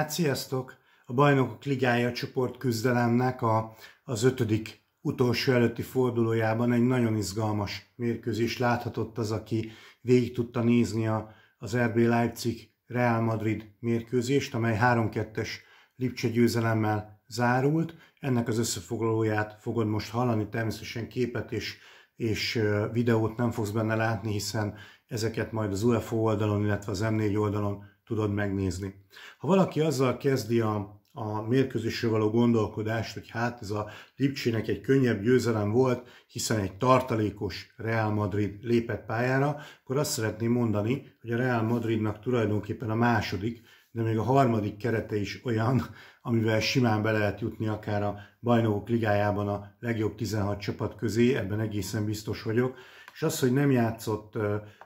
Hát sziasztok! A Bajnokok Ligája csoport küzdelemnek a, az ötödik utolsó előtti fordulójában egy nagyon izgalmas mérkőzés láthatott az, aki végig tudta nézni a, az RB Leipzig Real Madrid mérkőzést, amely 3-2-es Lipcse győzelemmel zárult. Ennek az összefoglalóját fogod most hallani, természetesen képet és, és videót nem fogsz benne látni, hiszen ezeket majd az UEFA oldalon, illetve az M4 oldalon tudod megnézni. Ha valaki azzal kezdi a a mérkőzésről való gondolkodást, hogy hát ez a Lipcsének egy könnyebb győzelem volt, hiszen egy tartalékos Real Madrid lépett pályára, akkor azt szeretném mondani, hogy a Real Madridnak tulajdonképpen a második, de még a harmadik kerete is olyan, amivel simán be lehet jutni akár a bajnokok ligájában a legjobb 16 csapat közé, ebben egészen biztos vagyok. És az, hogy nem játszott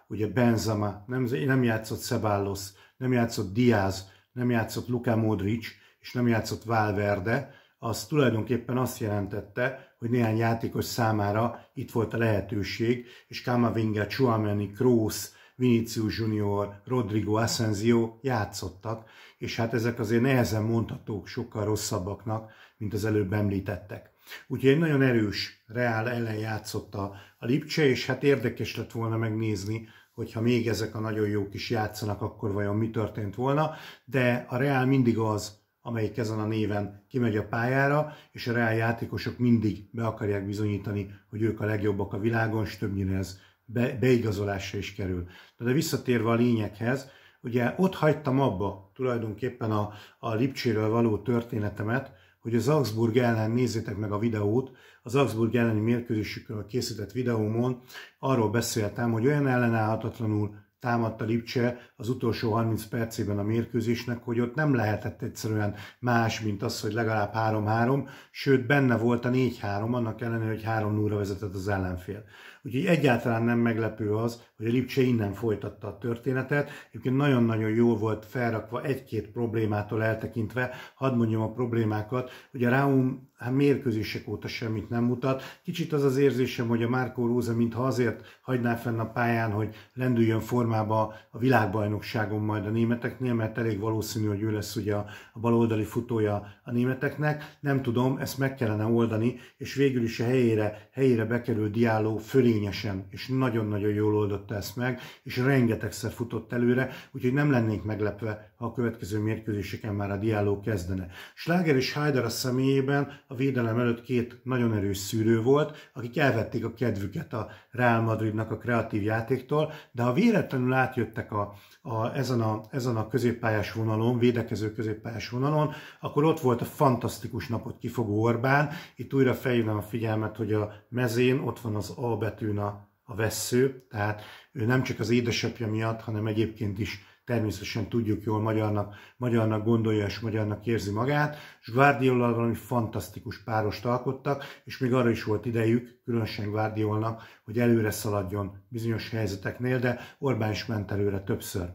ugye Benzema, nem, nem játszott Ceballos, nem játszott Diaz, nem játszott Luka Modric, és nem játszott Valverde, az tulajdonképpen azt jelentette, hogy néhány játékos számára itt volt a lehetőség, és Kamavinga, Chuameni, Kroos, Vinicius Junior, Rodrigo Asensio játszottak, és hát ezek azért nehezen mondhatók sokkal rosszabbaknak, mint az előbb említettek. Úgyhogy egy nagyon erős Reál ellen játszott a, a Lipcse, és hát érdekes lett volna megnézni hogyha még ezek a nagyon jók is játszanak, akkor vajon mi történt volna, de a Real mindig az, amelyik ezen a néven kimegy a pályára, és a Real játékosok mindig be akarják bizonyítani, hogy ők a legjobbak a világon, és többnyire ez be, beigazolásra is kerül. De visszatérve a lényeghez, ugye ott hagytam abba tulajdonképpen a, a Lipcséről való történetemet, hogy az Augsburg ellen, nézzétek meg a videót, az Augsburg elleni mérkőzésükről készített videómon arról beszéltem, hogy olyan ellenállhatatlanul támadta Lipcse az utolsó 30 percében a mérkőzésnek, hogy ott nem lehetett egyszerűen más, mint az, hogy legalább 3-3, sőt benne volt a 4-3, annak ellenére, hogy 3-0-ra vezetett az ellenfél. Úgyhogy egyáltalán nem meglepő az, hogy a Lipcse innen folytatta a történetet. Egyébként nagyon-nagyon jól volt felrakva egy-két problémától eltekintve, hadd mondjam a problémákat, hogy a Raum hát mérkőzések óta semmit nem mutat. Kicsit az az érzésem, hogy a Márkó Róza mintha azért hagyná fenn a pályán, hogy lendüljön formát, formában a világbajnokságon majd a németeknél, mert elég valószínű, hogy ő lesz ugye a, baloldali futója a németeknek. Nem tudom, ezt meg kellene oldani, és végül is a helyére, helyére bekerül Diáló fölényesen, és nagyon-nagyon jól oldotta ezt meg, és rengetegszer futott előre, úgyhogy nem lennék meglepve, ha a következő mérkőzéseken már a Diáló kezdene. Schlager és Heider a személyében a védelem előtt két nagyon erős szűrő volt, akik elvették a kedvüket a Real Madridnak a kreatív játéktól, de ha véletlenül közvetlenül átjöttek a, a, ezen, a, ezen a középpályás vonalon, védekező középpályás vonalon, akkor ott volt a fantasztikus napot kifogó Orbán. Itt újra felhívnám a figyelmet, hogy a mezén ott van az A betűn a, a vesző, tehát ő nem csak az édesapja miatt, hanem egyébként is természetesen tudjuk jól, magyarnak, magyarnak gondolja és magyarnak érzi magát, és Guardiola valami fantasztikus párost alkottak, és még arra is volt idejük, különösen Guardiola, hogy előre szaladjon bizonyos helyzeteknél, de Orbán is ment előre többször.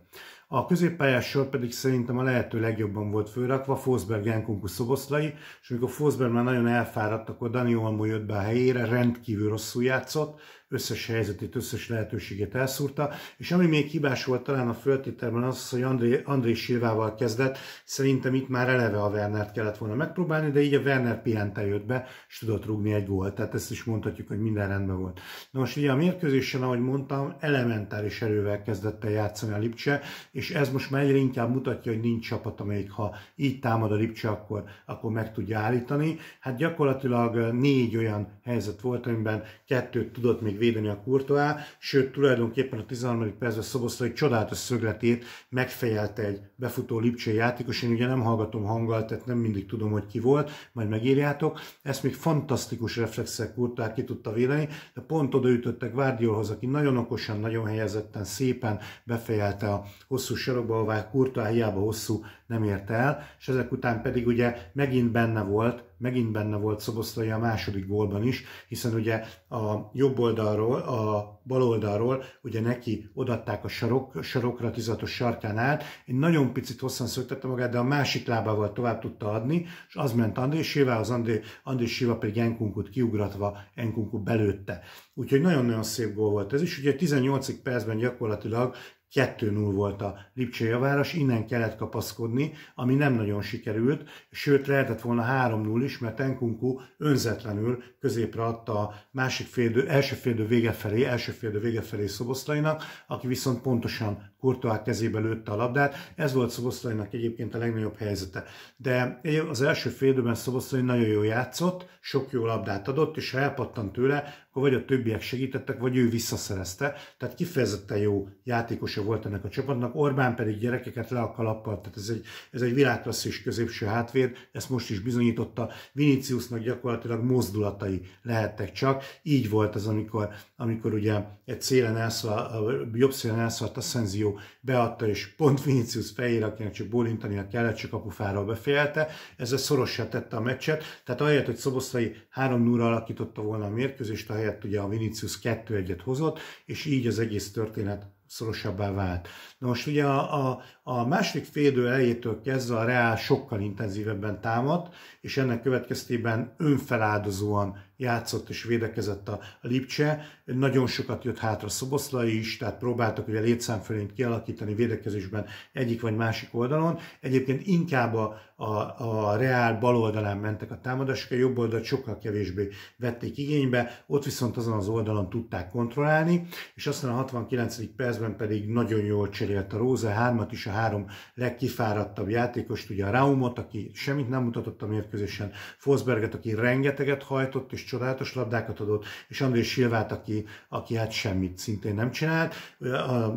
A középpályás sor pedig szerintem a lehető legjobban volt főrakva, Fosberg, Genkunku, Szoboszlai, és amikor Fosberg már nagyon elfáradt, akkor Dani Olmo jött be a helyére, rendkívül rosszul játszott, összes helyzetét, összes lehetőségét elszúrta, és ami még hibás volt talán a föltételben az, hogy André, André Silvával kezdett, szerintem itt már eleve a Wernert kellett volna megpróbálni, de így a Werner pihente jött be, és tudott rúgni egy gólt, tehát ezt is mondhatjuk, hogy minden rendben volt. Na most ugye a mérkőzésen, ahogy mondtam, elementáris erővel kezdett el játszani a Lipcse, és ez most már egyre inkább mutatja, hogy nincs csapat, amelyik ha így támad a Lipcse, akkor, akkor meg tudja állítani. Hát gyakorlatilag négy olyan helyzet volt, amiben kettőt tudott még védeni a Courtois, sőt tulajdonképpen a 13. percben Szoboszlai csodálatos szögletét megfejelte egy befutó lipcsei játékos, én ugye nem hallgatom hanggal, tehát nem mindig tudom, hogy ki volt, majd megírjátok. Ezt még fantasztikus reflexek Courtois ki tudta védeni, de pont odaütöttek Várdiolhoz, aki nagyon okosan, nagyon helyezetten, szépen befejelte a hosszú sarokba, ahová Courtois hiába hosszú nem érte el, és ezek után pedig ugye megint benne volt megint benne volt Szoboszlai a második gólban is, hiszen ugye a jobb oldalról, a bal oldalról ugye neki odatták a sarok, sarokra tizatos sarkán át, Én nagyon picit hosszan szöktette magát, de a másik lábával tovább tudta adni, és az ment Andrésével, az André, André Siva pedig Enkunkut kiugratva, Enkunkut belőtte. Úgyhogy nagyon-nagyon szép gól volt ez is. Ugye 18. percben gyakorlatilag 2-0 volt a Lipcse javára, innen kellett kapaszkodni, ami nem nagyon sikerült, sőt lehetett volna 3-0 is, mert Enkunku önzetlenül középre adta a másik félidő, első félidő vége felé, első félidő vége felé Szoboszlainak, aki viszont pontosan Kurtoá kezébe lőtte a labdát. Ez volt Szoboszlainak egyébként a legnagyobb helyzete. De az első félidőben Szoboszlai nagyon jól játszott, sok jó labdát adott, és ha elpattant tőle, akkor vagy a többiek segítettek, vagy ő visszaszerezte. Tehát kifejezetten jó játékosa volt ennek a csapatnak. Orbán pedig gyerekeket le a kalappal, tehát ez egy, ez egy és középső hátvér, ezt most is bizonyította. Viniciusnak gyakorlatilag mozdulatai lehettek csak. Így volt az, amikor, amikor ugye egy szélen elszal, jobb szélen elszaladt a Szenzió, beadta, és pont Vinicius fejére, akinek csak bólintania kellett, csak kapufáról befejelte. Ezzel szorossá tette a meccset, tehát ahelyett, hogy Szoboszlai 3 0 alakította volna a mérkőzést, ahelyett helyett ugye a Vinicius 2-1-et hozott, és így az egész történet szorosabbá vált. Na most ugye a, a, a másik félidő elejétől kezdve a reál sokkal intenzívebben támadt, és ennek következtében önfeláldozóan játszott és védekezett a Lipcse. Nagyon sokat jött hátra Szoboszlai is, tehát próbáltak ugye létszám kialakítani védekezésben egyik vagy másik oldalon. Egyébként inkább a, a, a Reál bal oldalán mentek a támadások, a jobb oldalt sokkal kevésbé vették igénybe, ott viszont azon az oldalon tudták kontrollálni, és aztán a 69. percben pedig nagyon jól cserélt a Róza, hármat is a három legkifáradtabb játékost, ugye a Raumot, aki semmit nem mutatott a mérkőzésen, Fosberget, aki rengeteget hajtott és csodálatos labdákat adott, és André Silvát, aki, aki hát semmit szintén nem csinált.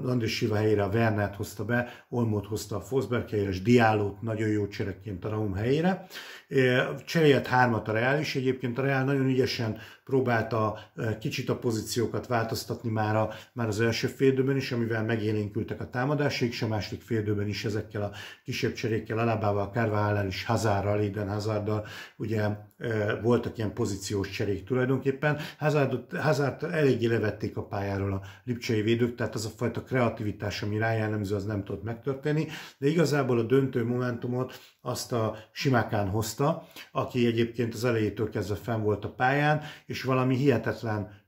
André Silva helyére a Vernát hozta be, Olmot hozta a Fosberg helyére, és Diálót nagyon jó csereként a Raum helyére. Cserélt hármat a Real is, egyébként a Real nagyon ügyesen próbálta kicsit a pozíciókat változtatni már, a, már az első félidőben is, amivel megélénkültek a támadásig, és a második fél időben is ezekkel a kisebb cserékkel, Alábával, Kárvállal és Hazárral, Eden Hazárdal, ugye voltak ilyen pozíciós cserék tulajdonképpen. Hazárdot, Hazárt eléggé levették a pályáról a lipcsei védők, tehát az a fajta kreativitás, ami rá jellemző, az nem tudott megtörténni, de igazából a döntő momentumot azt a Simákán hozta, aki egyébként az elejétől kezdve fenn volt a pályán, és valami hihetetlen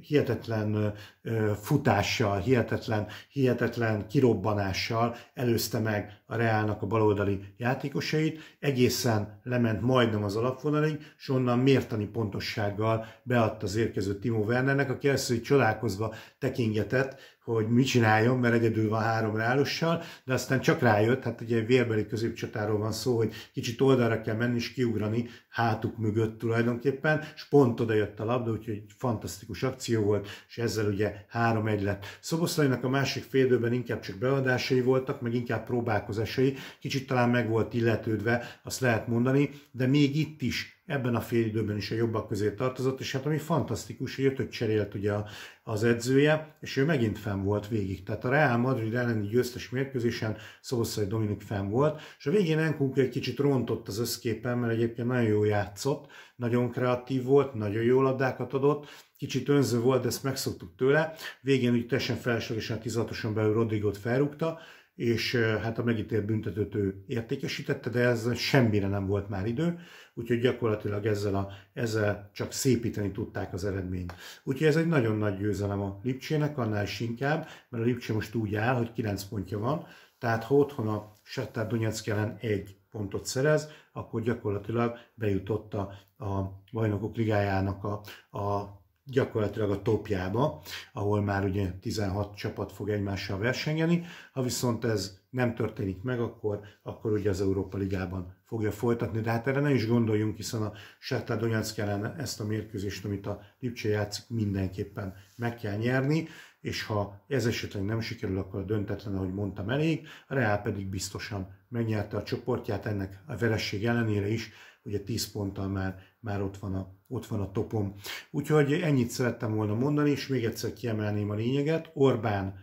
hihetetlen futással, hihetetlen, hihetetlen kirobbanással előzte meg a Reálnak a baloldali játékosait, egészen lement majdnem az alapvonalig, és onnan mértani pontossággal beadta az érkező Timo Wernernek, aki hogy csodálkozva tekingetett, hogy mit csináljon, mert egyedül van három rálussal, de aztán csak rájött, hát ugye vérbeli középcsatáról van szó, hogy kicsit oldalra kell menni és kiugrani hátuk mögött tulajdonképpen, és pont oda jött a labda, úgyhogy egy fantasztikus akció volt, és ezzel ugye három egy lett. Szoboszlainak a másik félidőben inkább csak beadásai voltak, meg inkább próbálkozásai, kicsit talán meg volt illetődve, azt lehet mondani, de még itt is ebben a fél időben is a jobbak közé tartozott, és hát ami fantasztikus, hogy ötöt cserélt ugye az edzője, és ő megint fenn volt végig. Tehát a Real Madrid elleni győztes mérkőzésen Szoboszai Dominik fenn volt, és a végén Enkunku egy kicsit rontott az összképen, mert egyébként nagyon jó játszott, nagyon kreatív volt, nagyon jó labdákat adott, kicsit önző volt, de ezt megszoktuk tőle. Végén úgy teljesen feleslegesen 16-oson belül Rodrigót felrúgta, és hát a megítélt büntetőt ő értékesítette, de ez semmire nem volt már idő, úgyhogy gyakorlatilag ezzel, a, ezzel csak szépíteni tudták az eredményt. Úgyhogy ez egy nagyon nagy győzelem a Lipcsének, annál is inkább, mert a Lipcsé most úgy áll, hogy 9 pontja van, tehát ha otthon a Settár Donetsk ellen egy pontot szerez, akkor gyakorlatilag bejutott a, a Bajnokok Ligájának a, a gyakorlatilag a topjába, ahol már ugye 16 csapat fog egymással versengeni. Ha viszont ez nem történik meg, akkor, akkor ugye az Európa Ligában fogja folytatni. De hát erre ne is gondoljunk, hiszen a Sátá Donetsk ellen ezt a mérkőzést, amit a Lipcse játszik, mindenképpen meg kell nyerni, és ha ez esetleg nem sikerül, akkor a döntetlen, ahogy mondtam, elég. A Real pedig biztosan megnyerte a csoportját ennek a veresség ellenére is, ugye 10 ponttal már, már ott, van a, ott van a topom. Úgyhogy ennyit szerettem volna mondani, és még egyszer kiemelném a lényeget. Orbán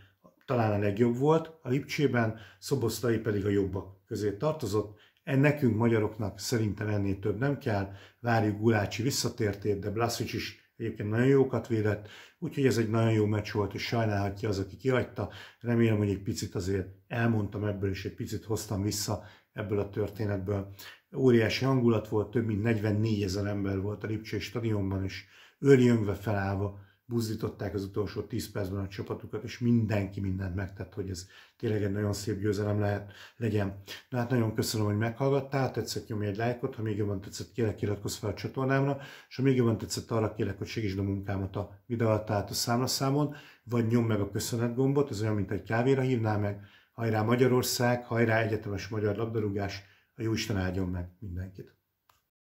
talán a legjobb volt a Lipcsében, Szoboszlai pedig a jobbak közé tartozott. En nekünk magyaroknak szerintem ennél több nem kell. Várjuk Gulácsi visszatértét, de Blaszics is egyébként nagyon jókat védett, úgyhogy ez egy nagyon jó meccs volt, és sajnálhatja az, aki kihagyta. Remélem, hogy egy picit azért elmondtam ebből, és egy picit hoztam vissza ebből a történetből. Óriási hangulat volt, több mint 44 ezer ember volt a Lipcsei stadionban, és őrjöngve felállva buzdították az utolsó 10 percben a csapatukat, és mindenki mindent megtett, hogy ez tényleg egy nagyon szép győzelem lehet, legyen. Na hát nagyon köszönöm, hogy meghallgattál, tetszett nyomj egy lájkot, ha még jobban tetszett, kérlek iratkozz fel a csatornámra, és ha még jobban tetszett, arra kérlek, hogy segítsd a munkámat a videó alatt a számlaszámon, vagy nyomd meg a köszönet gombot, ez olyan, mint egy kávéra hívnál meg, Hajrá Magyarország, hajrá egyetemes magyar labdarúgás, a Jóisten áldjon meg mindenkit!